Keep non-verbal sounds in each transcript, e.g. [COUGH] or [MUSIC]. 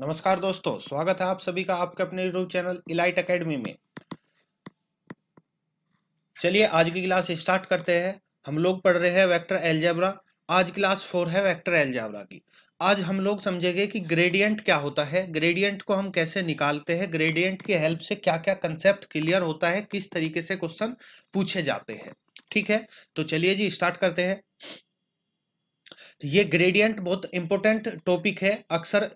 नमस्कार दोस्तों स्वागत है आप सभी का आपके अपने यूट्यूब चैनल इलाइट एकेडमी में चलिए आज की क्लास स्टार्ट करते हैं हम लोग पढ़ रहे हैं वेक्टर एल्जेब्रा आज क्लास फोर है वेक्टर एल्जेब्रा की आज हम लोग समझेंगे कि ग्रेडियंट क्या होता है ग्रेडियंट को हम कैसे निकालते हैं ग्रेडियंट की हेल्प से क्या क्या कंसेप्ट क्लियर होता है किस तरीके से क्वेश्चन पूछे जाते हैं ठीक है तो चलिए जी स्टार्ट करते हैं ये ग्रेडियंट बहुत इंपॉर्टेंट टॉपिक है अक्सर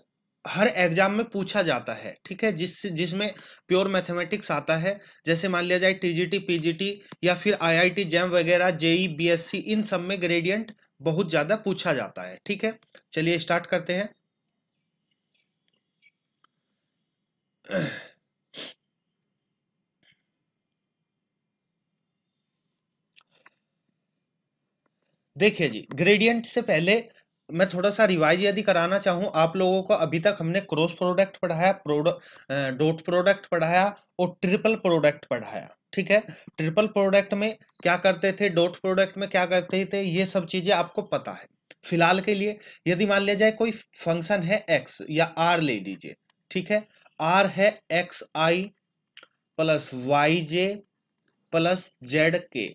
हर एग्जाम में पूछा जाता है ठीक है जिस जिसमें प्योर मैथमेटिक्स आता है जैसे मान लिया जाए टीजीटी पीजीटी या फिर आईआईटी जैम वगैरह जेई बीएससी इन सब में ग्रेडियंट बहुत ज़्यादा पूछा जाता है ठीक है चलिए स्टार्ट करते हैं देखिए जी ग्रेडियंट से पहले मैं थोड़ा-सा रिवाइज़ यदि कराना चाहूँ आप लोगों को अभी तक हमने क्रॉस प्रोडक्ट पढ़ाया प्रोड डॉट प्रोडक्ट पढ़ाया और ट्रिपल प्रोडक्ट पढ़ाया, ठीक है? ट्रिपल प्रोडक्ट में क्या करते थे, डॉट प्रोडक्ट में क्या करते थे, ये सब चीज़ें आपको पता है। फिलहाल के लिए यदि मान लिया जाए कोई फंक्शन है एक्स या आर ले लीजिए, ठीक है? आर है X I plus Y J plus Z K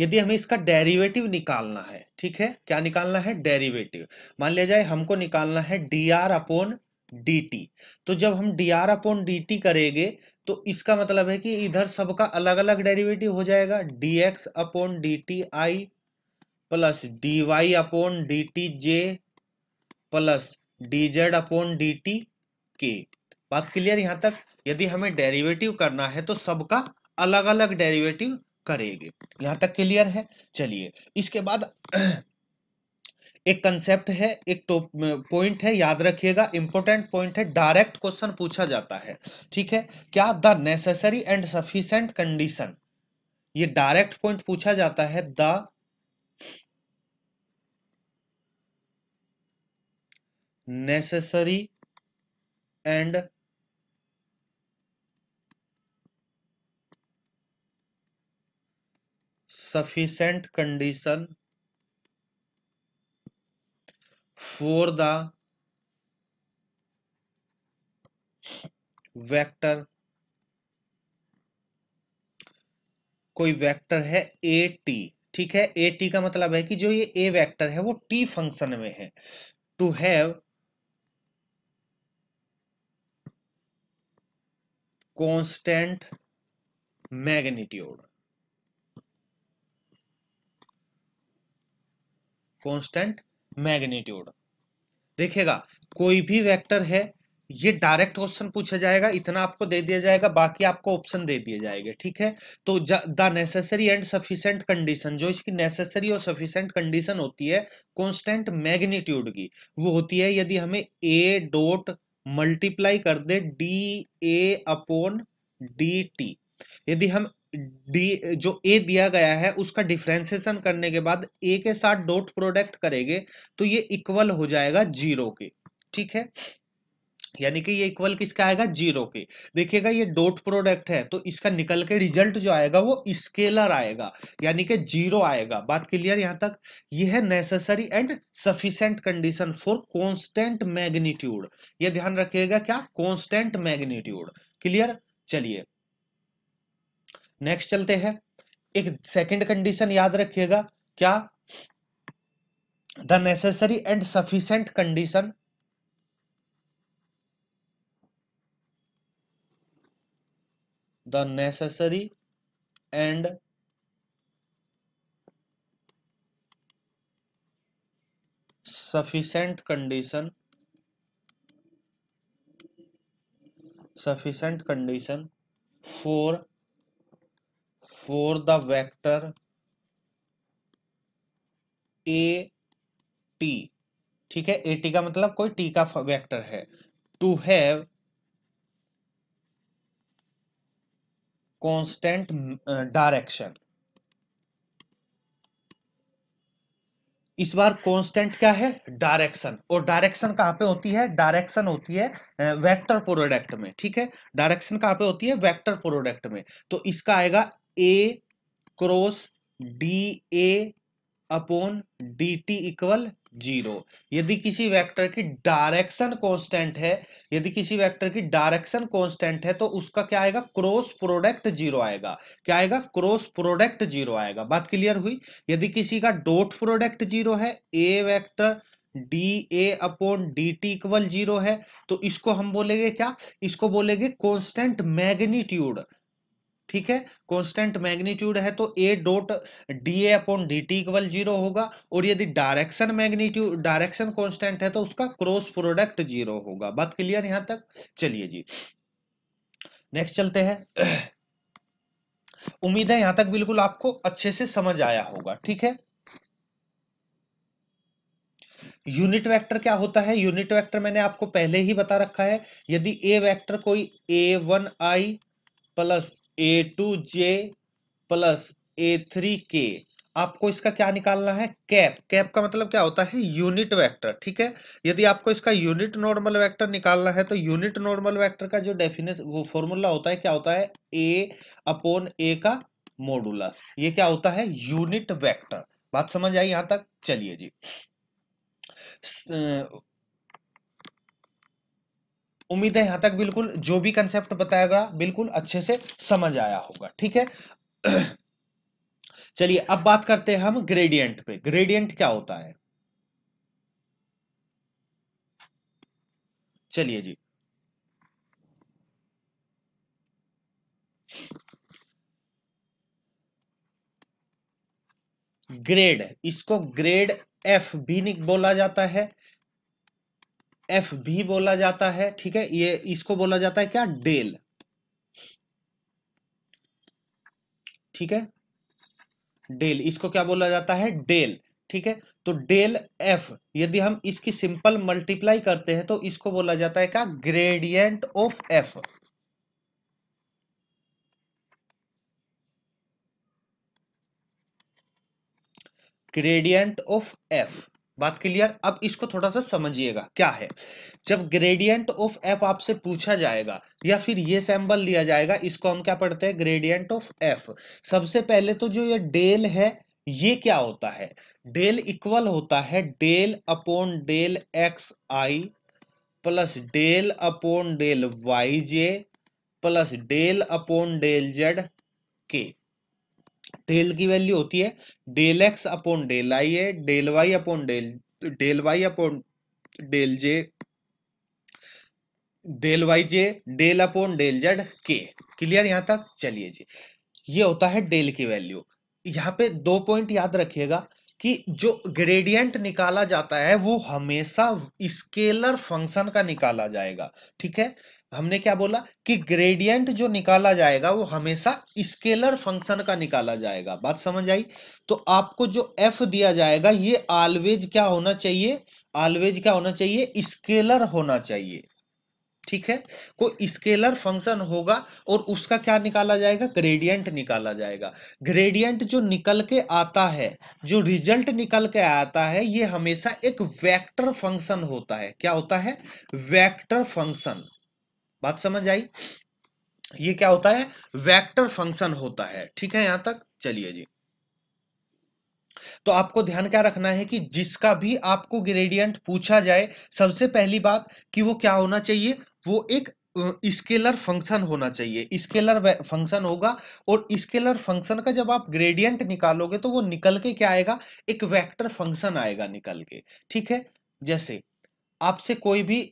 यदि हमें इसका डेरिवेटिव निकालना है ठीक है क्या निकालना है डेरिवेटिव मान लिया जाए हमको निकालना है D R upon D T तो जब हम D R upon D T करेंगे तो इसका मतलब है कि इधर सबका अलग अलग डेरिवेटिव हो जाएगा D X upon D T I plus D Y upon D T J plus D Z upon D T K बात क्लियर यहां तक यदि हमें डेरिवेटिव करना है तो सबका अलग अलग डेरिवेटिव करेंगे यहाँ तक क्लियर है चलिए इसके बाद एक कंसेप्ट है एक टॉप पॉइंट है याद रखिएगा इंपॉर्टेंट पॉइंट है डायरेक्ट क्वेश्चन पूछा जाता है ठीक है क्या the necessary and sufficient condition ये डायरेक्ट पॉइंट पूछा जाता है the necessary and sufficient condition for the vector कोई वेक्टर है ए टी ठीक है ए टी का मतलब है कि जो ये ए वेक्टर है वो टी फंक्शन में है to have constant magnitude constant magnitude देखिएगा कोई भी वेक्टर है ये डायरेक्ट क्वेश्चन पूछा जाएगा इतना आपको दे दिया जाएगा बाकी आपको ऑप्शन दे दिए जाएंगे ठीक है तो the necessary and sufficient condition जो इसकी नेसेसरी और सफिशेंट कंडीशन होती है कांस्टेंट मैग्नीट्यूड की वो होती है यदि हमें ए डॉट मल्टीप्लाई कर दे D A upon D T यदि हम डी जो ए दिया गया है उसका डिफ्रेंसिएशन करने के बाद ए के साथ डॉट प्रोडक्ट करेंगे तो ये इक्वल हो जाएगा जीरो के ठीक है यानी कि ये इक्वल किसका आएगा जीरो के देखिएगा ये डॉट प्रोडक्ट है तो इसका निकल के रिजल्ट जो आएगा वो स्केलर आएगा यानी कि जीरो आएगा बात क्लियर यहां तक ये है necessary and sufficient condition for constant magnitude ये ध्यान रखिएगा क्या कांस्टेंट मैग्नीट्यूड क्लियर चलिए नेक्स्ट चलते हैं एक सेकंड कंडीशन याद रखिएगा क्या the necessary and sufficient condition the necessary and sufficient condition sufficient condition for for the vector a t ठीक है ए टी का मतलब कोई टी का वेक्टर है टू हैव कॉन्स्टेंट डायरेक्शन इस बार कॉन्स्टेंट क्या है डायरेक्शन और डायरेक्शन कहां पे होती है डायरेक्शन होती है वेक्टर प्रोडक्ट में ठीक है डायरेक्शन कहां पे होती है वेक्टर प्रोडक्ट में तो इसका आएगा A cross D A upon D T equal zero यदि किसी वेक्टर की डायरेक्शन कांस्टेंट है यदि किसी वेक्टर की डायरेक्शन कांस्टेंट है तो उसका क्या आएगा क्रॉस प्रोडक्ट जीरो आएगा क्या आएगा क्रॉस प्रोडक्ट जीरो आएगा बात क्लियर हुई यदि किसी का डॉट प्रोडक्ट जीरो है A vector D A upon D T equal zero है तो इसको हम बोलेंगे क्या इसको बोलेंगे कॉन्स्टेंट मैग्नीट्यूड ठीक है कांस्टेंट मैग्नीट्यूड है तो A dot D A upon D T equal zero होगा और यदि डायरेक्शन मैग्नीट्यूड डायरेक्शन कांस्टेंट है तो उसका क्रॉस प्रोडक्ट जीरो होगा बात क्लियर यहां तक चलिए जी नेक्स्ट चलते हैं उम्मीद है यहां तक बिल्कुल आपको अच्छे से समझ आया होगा ठीक है यूनिट वेक्टर क्या होता है यूनिट वेक्टर मैंने आपको पहले ही बता रखा है यदि ए वेक्टर कोई A one I plus A two J plus A three K आपको इसका क्या निकालना है कैप कैप का मतलब क्या होता है यूनिट वेक्टर ठीक है यदि आपको इसका यूनिट नॉर्मल वेक्टर निकालना है तो यूनिट नॉर्मल वेक्टर का जो डेफिनेशन फॉर्मूला होता है क्या होता है ए अपॉन ए का मॉडुलस ये क्या होता है यूनिट वेक्टर बात समझ आई यहां तक चलिए जी उम्मीद है यहां तक बिल्कुल जो भी कंसेप्ट बताया गया बिल्कुल अच्छे से समझ आया होगा ठीक है [CLEARS THROAT] चलिए अब बात करते हैं हम ग्रेडियंट पे ग्रेडियंट क्या होता है चलिए जी ग्रेड इसको ग्रेड एफ भी बोला जाता है एफ भी बोला जाता है ठीक है ये इसको बोला जाता है क्या डेल ठीक है डेल इसको क्या बोला जाता है डेल ठीक है तो डेल एफ यदि हम इसकी सिंपल मल्टीप्लाई करते हैं तो इसको बोला जाता है क्या gradient of F gradient of F बात क्लियर अब इसको थोड़ा सा समझिएगा क्या है जब ग्रेडियंट ऑफ एफ आपसे पूछा जाएगा या फिर ये सैम्पल लिया जाएगा इसको हम क्या पढ़ते हैं ग्रेडियंट ऑफ एफ सबसे पहले तो जो ये डेल है ये क्या होता है डेल इक्वल होता है del upon del x I plus del upon del Y J plus del upon del Z K del की वैल्यू होती है del X upon del I है del Y upon del del Y upon del J del Y जे del upon del Z K clear यहां तक चलिए जी ये होता है डेल की वैल्यू यहां पे दो पॉइंट याद रखिएगा कि जो ग्रेडियंट निकाला जाता है वो हमेशा स्केलर फंक्शन का निकाला जाएगा ठीक है हमने क्या बोला कि ग्रेडियंट जो निकाला जाएगा वो हमेशा स्केलर फंक्शन का निकाला जाएगा बात समझ आई तो आपको जो एफ दिया जाएगा ये ऑलवेज क्या होना चाहिए ऑलवेज क्या होना चाहिए स्केलर होना चाहिए ठीक है को स्केलर फंक्शन होगा और उसका क्या निकाला जाएगा ग्रेडियंट निकाला जाएगा ग्रेडियंट जो निकल के आता है जो रिजल्ट निकल के आता है ये हमेशा एक वेक्टर फंक्शन होता है क्या होता है वेक्टर फंक्शन बात समझ आई ये क्या होता है वेक्टर फंक्शन होता है ठीक है यहां तक चलिए जी तो आपको ध्यान क्या रखना है कि जिसका भी आपको ग्रेडियंट पूछा जाए सबसे पहली बात कि वो क्या होना चाहिए वो एक स्केलर फंक्शन होना चाहिए स्केलर फंक्शन होगा और स्केलर फंक्शन का जब आप ग्रेडियंट निकालोगे तो वो निकल के क्या आएगा एक वेक्टर फंक्शन आएगा निकल के ठीक है जैसे आपसे कोई भी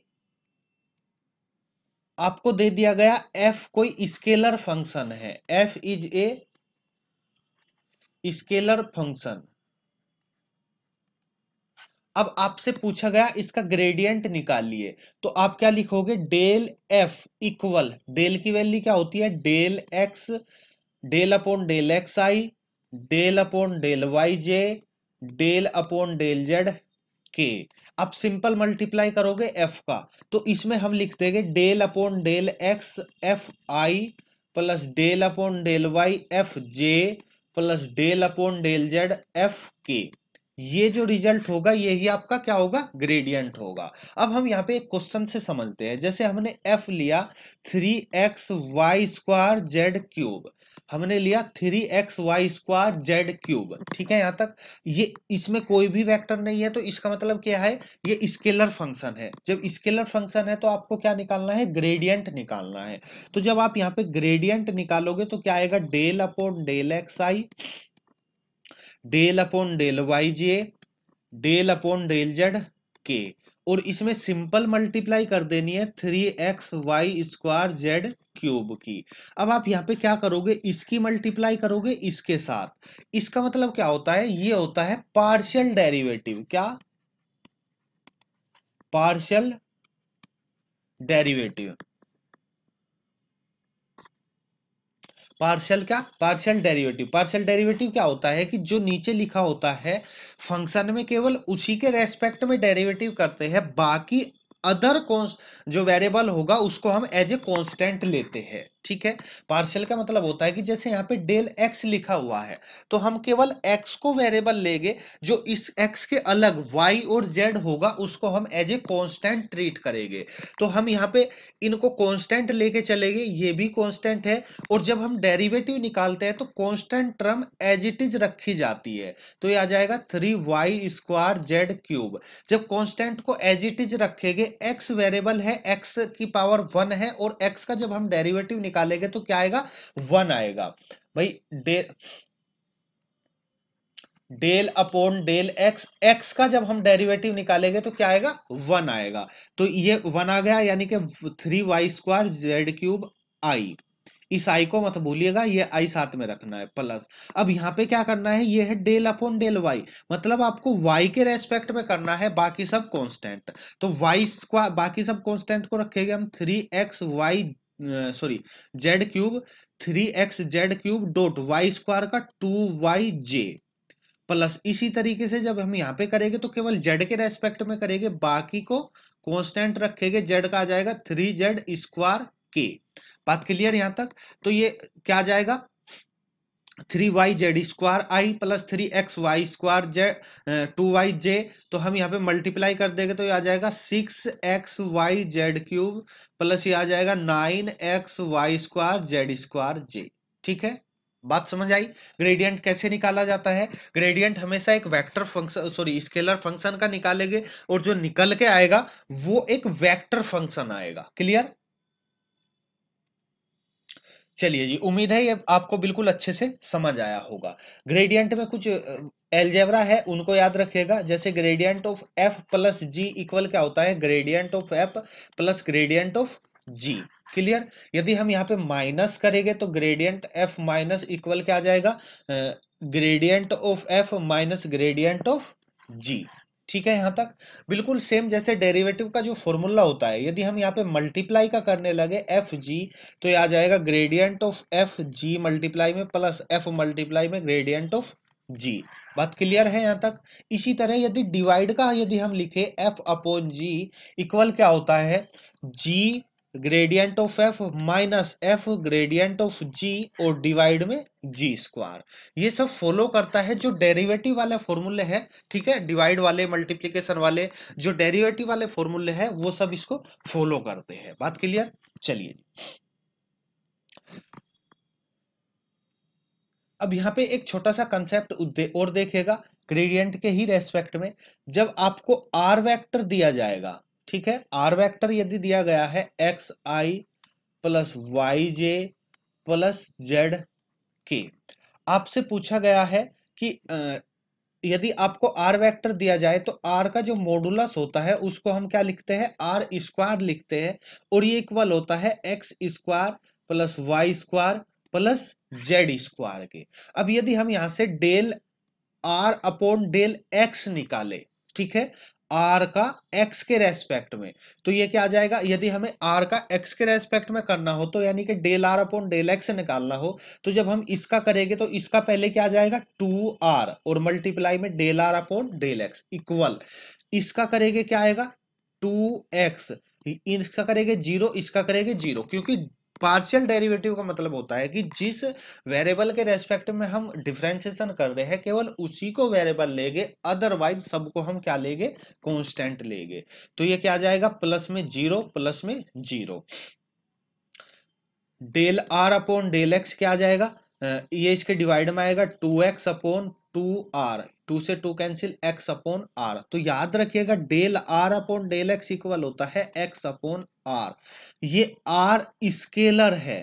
आपको दे दिया गया एफ कोई स्केलर फंक्शन है F is a scalar function अब आपसे पूछा गया इसका ग्रेडियंट निकालिए तो आप क्या लिखोगे डेल एफ इक्वल डेल की वैल्यू क्या होती है del X del upon del x आई डेल अपॉन डेल वाई जे del upon del Z K आप सिंपल मल्टीप्लाई करोगे एफ का तो इसमें हम लिख देंगे del upon del X F I plus del upon del Y F J plus del upon del Z F K ये जो रिजल्ट होगा यही आपका क्या होगा ग्रेडियंट होगा अब हम यहाँ पे एक क्वेश्चन से समझते हैं जैसे हमने एफ लिया three X Y square Z cube हमने लिया three X Y square Z cube ठीक है यहाँ तक ये इसमें कोई भी वेक्टर नहीं है तो इसका मतलब क्या है ये स्केलर फंक्शन है जब स्केलर फंक्शन है तो आपको क्या निकालना है ग्रेडियंट निकालना है तो जब आप यहाँ पे ग्रेडियंट निकालोगे तो क्या आएगा डेल अपॉन डेल एक्स आई डेल अपॉन डेल वाई जे del upon del Z K और इसमें सिंपल मल्टीप्लाई कर देनी है three X Y square Z cube की अब आप यहाँ पे क्या करोगे इसकी मल्टीप्लाई करोगे इसके साथ इसका मतलब क्या होता है ये होता है पार्शियल डेरिवेटिव क्या पार्शियल डेरिवेटिव पार्शल क्या पार्शियल डेरिवेटिव पार्शल डेरिवेटिव क्या होता है कि जो नीचे लिखा होता है फंक्शन में केवल उसी के रेस्पेक्ट में डेरिवेटिव करते हैं बाकी अदर जो वेरिएबल होगा उसको हम एज ए कॉन्स्टेंट लेते हैं ठीक है पार्शियल का मतलब होता है कि जैसे यहाँ पे डेल एक्स लिखा हुआ है तो हम केवल एक्स को वेरिएबल लेंगे जो इस एक्स के अलग वाई और जेड होगा उसको हम एज ए कांस्टेंट ट्रीट करेंगे तो हम यहाँ पे इनको कांस्टेंट लेके चलेंगे ये भी कांस्टेंट है और जब हम डेरिवेटिव निकालते हैं तो constant term as it is रखी जाती है तो ये आ जाएगा three Y square Z cube जब कॉन्स्टेंट को एज इट इज रखेंगे एक्स वेरिएबल है एक्स की पावर वन है और एक्स का जब हम डेरिवेटिव निकालेंगे तो क्या आएगा वन आएगा भाई डे del upon del X X का जब हम डेरिवेटिव निकालेंगे तो क्या आएगा वन आएगा तो ये वन आ गया यानी कि three Y square Z cube I इस आई को मत भूलिएगा ये आई साथ में रखना है प्लस अब यहाँ पे क्या करना है ये है डेल अपॉन डेल वाई मतलब आपको वाई के रेस्पेक्ट में करना है बाकी सब कांस्टेंट तो वाई स्क्वायर बाकी सब कांस्टेंट को रखेंगे हम three X Y sorry Z cube three X Z cube dot Y square का टू वाई जे प्लस इसी तरीके से जब हम यहाँ पे करेंगे तो केवल जेड के रेस्पेक्ट में करेंगे बाकी को कॉन्स्टेंट रखेंगे जेड का आ जाएगा थ्री जेड स्क्वायर के बात क्लियर यहाँ तक तो ये क्या आ जाएगा three Y Z square I plus three X Y square J two Y J तो हम यहाँ पे मल्टीप्लाई कर देंगे तो ये आ जाएगा six X Y Z cube plus ये आ जाएगा nine X Y square Z square J ठीक है बात समझ आई ग्रेडियंट कैसे निकाला जाता है ग्रेडियंट हमेशा एक vector function sorry scalar function का निकालेंगे और जो निकल के आएगा वो एक वेक्टर फंक्शन आएगा क्लियर चलिए जी उम्मीद है ये आपको बिल्कुल अच्छे से समझ आया होगा ग्रेडियंट में कुछ एलजेवरा है उनको याद रखिएगा जैसे gradient of F plus G equal क्या होता है gradient of F plus gradient of G clear यदि हम यहाँ पे माइनस करेंगे तो ग्रेडियंट एफ माइनस इक्वल क्या आ जाएगा gradient of F minus gradient of G ठीक है यहां तक बिल्कुल सेम जैसे डेरिवेटिव का जो फॉर्मूला होता है यदि हम यहाँ पे मल्टीप्लाई का करने लगे एफ जी तो ये आ जाएगा gradient of F G multiply में प्लस एफ मल्टीप्लाई में ग्रेडियंट ऑफ जी बात क्लियर है यहाँ तक इसी तरह यदि डिवाइड का यदि हम लिखे एफ अपोन जी इक्वल क्या होता है G gradient of F minus F gradient of G और डिवाइड में जी स्क्वायर ये सब फॉलो करता है जो डेरिवेटिव वाले फॉर्मूले है ठीक है डिवाइड वाले मल्टीप्लीकेशन वाले जो डेरिवेटिव वाले फॉर्मूले है वो सब इसको फॉलो करते हैं बात क्लियर चलिए अब यहाँ पे एक छोटा सा कंसेप्ट और देखेगा ग्रेडियंट के ही रेस्पेक्ट में जब आपको आर वैक्टर दिया जाएगा ठीक है आर वेक्टर यदि दिया गया है X I plus Y J plus Z K आपसे पूछा गया है कि यदि आपको आर वेक्टर दिया जाए तो आर का जो मोडुलस होता है उसको हम क्या लिखते हैं आर स्क्वायर लिखते हैं और ये इक्वल होता है X square plus Y square plus Z square के अब यदि हम यहाँ से del are upon del X निकाले ठीक है आर का एक्स के रेस्पेक्ट में तो ये क्या आ जाएगा यदि हमें आर का एक्स के रेस्पेक्ट में करना हो तो यानी कि del are upon del x निकालना हो तो जब हम इसका करेंगे तो इसका पहले क्या आ जाएगा टू आर और मल्टीप्लाई में del are upon del x equal इसका करेंगे क्या आएगा टू एक्स इसका करेंगे जीरो इसका करेंगे जीरो क्योंकि पार्शियल डेरिवेटिव का मतलब होता है कि जिस वेरिएबल के रेस्पेक्ट में हम डिफ्रेंसिएशन कर रहे हैं केवल उसी को वेरिएबल लेंगे अदरवाइज सबको हम क्या लेंगे कॉन्स्टेंट लेंगे तो ये क्या जाएगा प्लस में जीरो प्लस में zero del are upon del x क्या आ जाएगा ये इसके डिवाइड में आएगा two x upon two r two से two cancel x upon r तो याद रखिएगा del are upon del x equal होता है एक्स अपॉन आर ये आर स्केलर है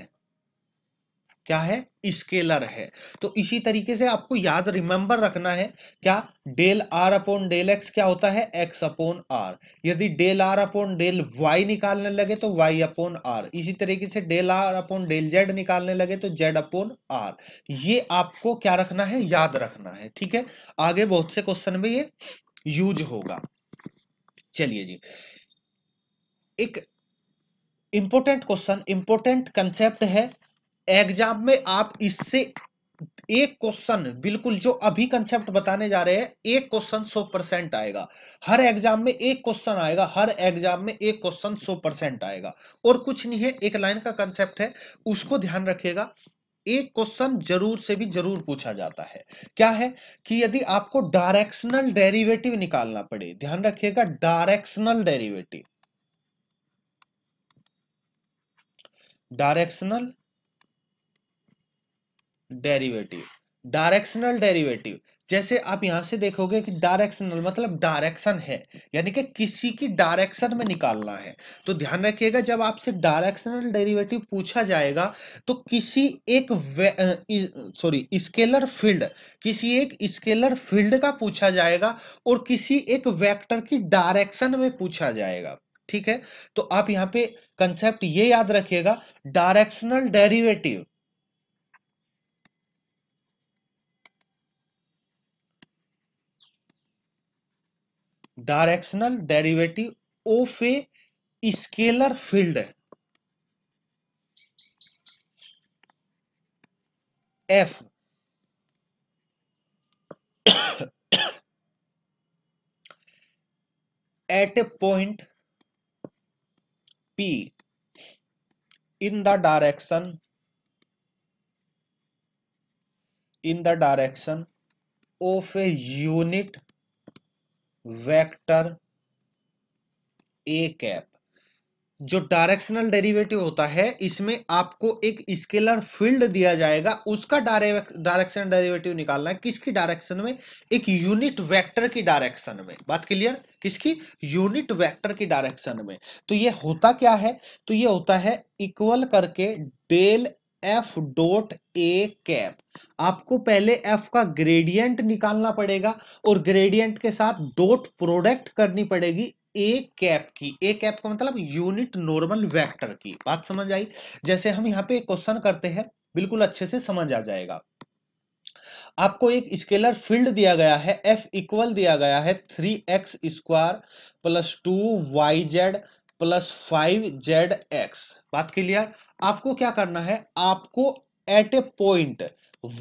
क्या है स्केलर है तो इसी तरीके से आपको याद रिमेंबर रखना है क्या del are upon del x क्या होता है एक्स अपॉन आर यदि del are upon del y निकालने लगे तो वाई अपॉन आर इसी तरीके से del are upon del z निकालने लगे तो जेड अपॉन आर ये आपको क्या रखना है याद रखना है ठीक है आगे बहुत से क्वेश्चन में ये यूज होगा चलिए जी एक इंपॉर्टेंट क्वेश्चन इंपोर्टेंट कंसेप्ट है एग्जाम में आप इससे एक क्वेश्चन बिल्कुल जो अभी कंसेप्ट बताने जा रहे हैं एक क्वेश्चन सौ परसेंट आएगा हर एग्जाम में एक क्वेश्चन आएगा हर एग्जाम में एक क्वेश्चन सौ परसेंट आएगा और कुछ नहीं है एक लाइन का कंसेप्ट है उसको ध्यान रखिएगा एक क्वेश्चन जरूर से भी जरूर पूछा जाता है क्या है कि यदि आपको डायरेक्शनल डेरिवेटिव निकालना पड़े ध्यान रखिएगा directional derivative directional derivative directional derivative जैसे आप यहां से देखोगे कि डायरेक्शनल मतलब डायरेक्शन है यानी कि किसी की डायरेक्शन में निकालना है तो ध्यान रखिएगा जब आपसे डायरेक्शनल डेरिवेटिव पूछा जाएगा तो किसी एक सॉरी स्केलर फील्ड किसी एक स्केलर फील्ड का पूछा जाएगा और किसी एक वेक्टर की डायरेक्शन में पूछा जाएगा ठीक है तो आप यहाँ पे कंसेप्ट ये याद रखिएगा directional derivative directional derivative of a scalar field f at a point p in the direction in the direction of a unit vector a cap जो डायरेक्शनल डेरिवेटिव होता है इसमें आपको एक स्केलर फील्ड दिया जाएगा उसका डायरेक्शन डेरिवेटिव निकालना है किसकी डायरेक्शन में एक यूनिट वेक्टर की डायरेक्शन में बात क्लियर किसकी यूनिट वेक्टर की डायरेक्शन में तो ये होता क्या है तो ये होता है इक्वल करके del f dot a cap आपको पहले एफ का ग्रेडियंट निकालना पड़ेगा और ग्रेडियंट के साथ डॉट प्रोडक्ट करनी पड़ेगी ए कैप की ए कैप का मतलब यूनिट नॉर्मल वेक्टर की बात समझ आई जैसे हम यहाँ पे क्वेश्चन करते हैं बिल्कुल अच्छे से समझ आ जाएगा आपको एक स्केलर फील्ड दिया गया है एफ इक्वल दिया गया है three x square plus two y z plus five z x बात क्लियर आपको क्या करना है आपको at a point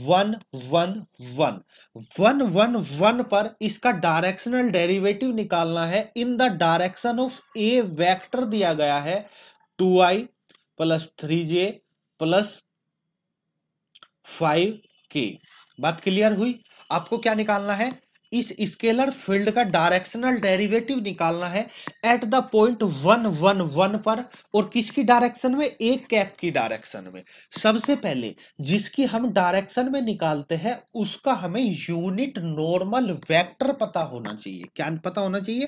one one one one one one पर इसका डायरेक्शनल डेरिवेटिव निकालना है in the direction of a vector दिया गया है two i plus three j plus five k बात क्लियर हुई आपको क्या निकालना है इस स्केलर फील्ड का डायरेक्शनल डेरिवेटिव निकालना है at the point one one one पर और किसकी डायरेक्शन में एक कैप की डायरेक्शन में सबसे पहले जिसकी हम डायरेक्शन में निकालते हैं उसका हमें यूनिट नॉर्मल वेक्टर पता होना चाहिए क्या पता होना चाहिए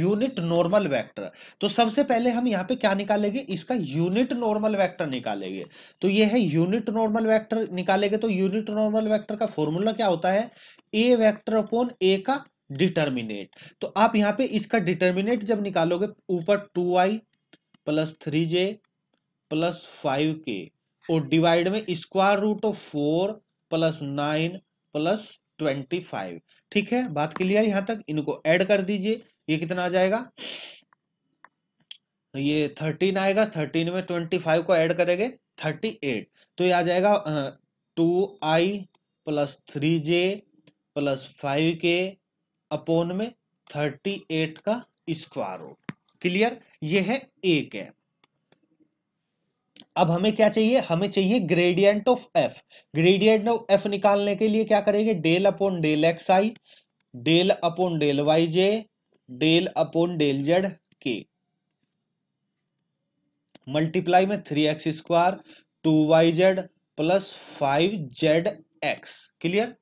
यूनिट नॉर्मल वैक्टर तो सबसे पहले हम यहाँ पे क्या निकालेंगे इसका यूनिट नॉर्मल वैक्टर निकालेंगे तो ये है यूनिट नॉर्मल वैक्टर निकालेंगे तो यूनिट नॉर्मल वैक्टर का फॉर्मूला क्या होता है ए वेक्टर अपॉन ए ए का डिटर्मिनेट तो आप यहाँ पे इसका डिटर्मिनेट जब निकालोगे ऊपर two i plus three j plus five k और डिवाइड में square root of four plus nine plus twenty five ठीक है बात क्लियर यहां तक इनको ऐड कर दीजिए ये कितना आ जाएगा ये थर्टीन आएगा थर्टीन में ट्वेंटी फाइव को ऐड करेंगे थर्टी एट तो ये आ जाएगा two i plus three j plus five k upon में थर्टी एट का स्क्वायर रूट क्लियर ये है ए कैप अब हमें क्या चाहिए हमें चाहिए gradient of F gradient of f निकालने के लिए क्या करेंगे डेल अपोन डेल एक्स आई डेल अपोन डेल वाई जे del upon del Z k multiply में three x square two y z plus five z x clear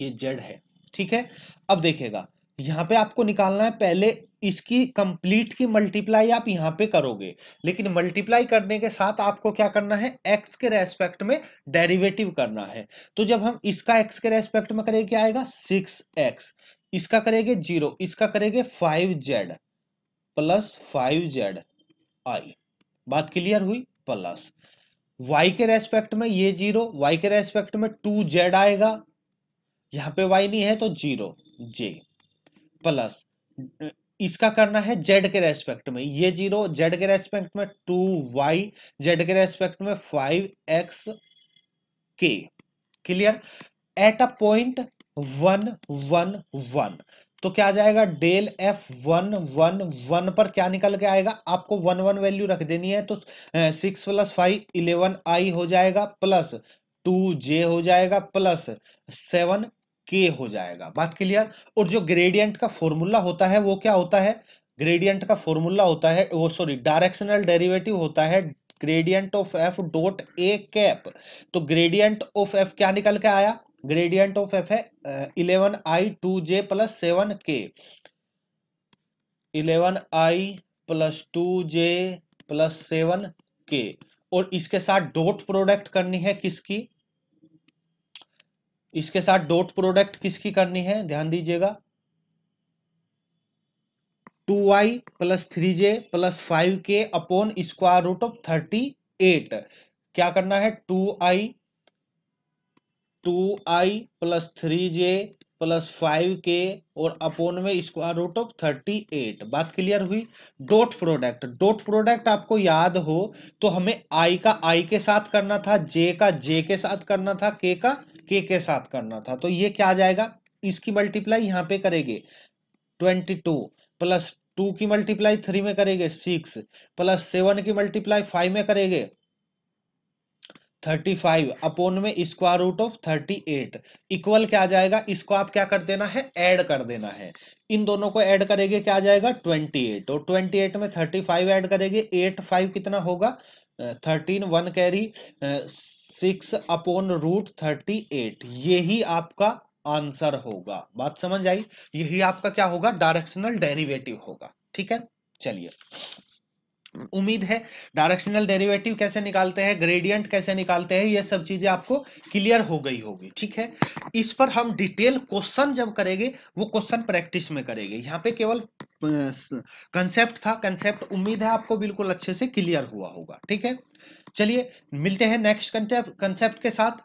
ये z है ठीक है अब देखेगा यहाँ पे आपको निकालना है पहले इसकी कंप्लीट की मल्टीप्लाई आप यहाँ पे करोगे लेकिन मल्टीप्लाई करने के साथ आपको क्या करना है एक्स के रेस्पेक्ट में डेरिवेटिव करना है तो जब हम इसका एक्स के रेस्पेक्ट में करेंगे क्या आएगा सिक्स एक्स इसका करेंगे जीरो इसका करेंगे five z plus five z i बात क्लियर हुई प्लस वाई के रेस्पेक्ट में ये जीरो वाई के रेस्पेक्ट में टू जेड आएगा यहाँ पे वाई नहीं है तो जीरो जे प्लस इसका करना है जेड के रेस्पेक्ट में ये जीरो जेड के रेस्पेक्ट में टू वाई जेड के रेस्पेक्ट में five x k clear at a point one one one तो क्या आ जाएगा del f one one one पर क्या निकल के आएगा आपको वन वन वैल्यू रख देनी है तो six plus five eleven i हो जाएगा प्लस टू जे हो जाएगा प्लस सेवन के हो जाएगा बात क्लियर और जो ग्रेडियंट का फॉर्मूला होता है वो क्या होता है ग्रेडियंट का फॉर्मूला होता है वो सॉरी डायरेक्शनल डेरिवेटिव होता है gradient of f dot a cap तो ग्रेडियंट ऑफ एफ क्या निकल के आया ग्रेडियंट ऑफ एफ है eleven i two J plus seven k eleven i plus two J plus seven k और इसके साथ डॉट प्रोडक्ट करनी है किसकी इसके साथ डॉट प्रोडक्ट किसकी करनी है ध्यान दीजिएगा two y plus three j plus five k upon square root of thirty eight क्या करना है two i two i plus three j plus five k और अपोन में square root of thirty eight बात क्लियर हुई dot product dot product आपको याद हो तो हमें आई का आई के साथ करना था जे का जे के साथ करना था के का के के साथ करना था तो ये क्या आ जाएगा इसकी मल्टीप्लाई यहाँ पे करेंगे ट्वेंटी टू प्लस टू की मल्टीप्लाई थ्री में करेंगे सिक्स प्लस सेवन की मल्टीप्लाई फाइव में करेंगे थर्टी फाइव अपोन में square root of thirty eight equal क्या आ जाएगा इसको आप क्या कर देना है ऐड कर देना है इन दोनों को ऐड करेंगे क्या आ जाएगा ट्वेंटी एट और ट्वेंटी एट में थर्टी फाइव ऐड करेंगे एट फाइव कितना होगा thirteen one carry six upon root thirty eight यही आपका आंसर होगा बात समझ आई यही आपका क्या होगा डायरेक्शनल डेरिवेटिव होगा ठीक है चलिए उम्मीद है डायरेक्शनल डेरिवेटिव कैसे निकालते हैं ग्रेडियंट कैसे निकालते हैं ये सब चीज़ें आपको क्लियर हो गई होगी ठीक है इस पर हम डिटेल क्वेश्चन जब करेंगे वो क्वेश्चन प्रैक्टिस में करेंगे यहाँ पे केवल कंसेप्ट था कंसेप्ट उम्मीद है आपको बिल्कुल अच्छे से क्लियर हुआ होगा ठीक है चलिए मिलते हैं नेक्स्ट कंसेप्ट के साथ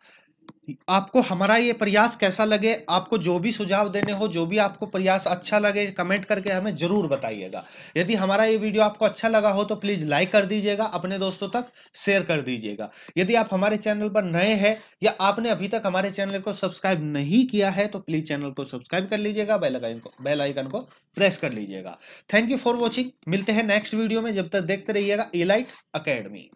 आपको हमारा ये प्रयास कैसा लगे आपको जो भी सुझाव देने हो जो भी आपको प्रयास अच्छा लगे कमेंट करके हमें ज़रूर बताइएगा यदि हमारा ये वीडियो आपको अच्छा लगा हो तो प्लीज़ लाइक कर दीजिएगा अपने दोस्तों तक शेयर कर दीजिएगा यदि आप हमारे चैनल पर नए हैं या आपने अभी तक हमारे चैनल को सब्सक्राइब नहीं किया है तो प्लीज़ चैनल को सब्सक्राइब कर लीजिएगा बेलाइकन को बेलाइकन को प्रेस कर लीजिएगा थैंक यू फॉर वॉचिंग मिलते हैं नेक्स्ट वीडियो में जब तक देखते रहिएगा एलाइट अकेडमी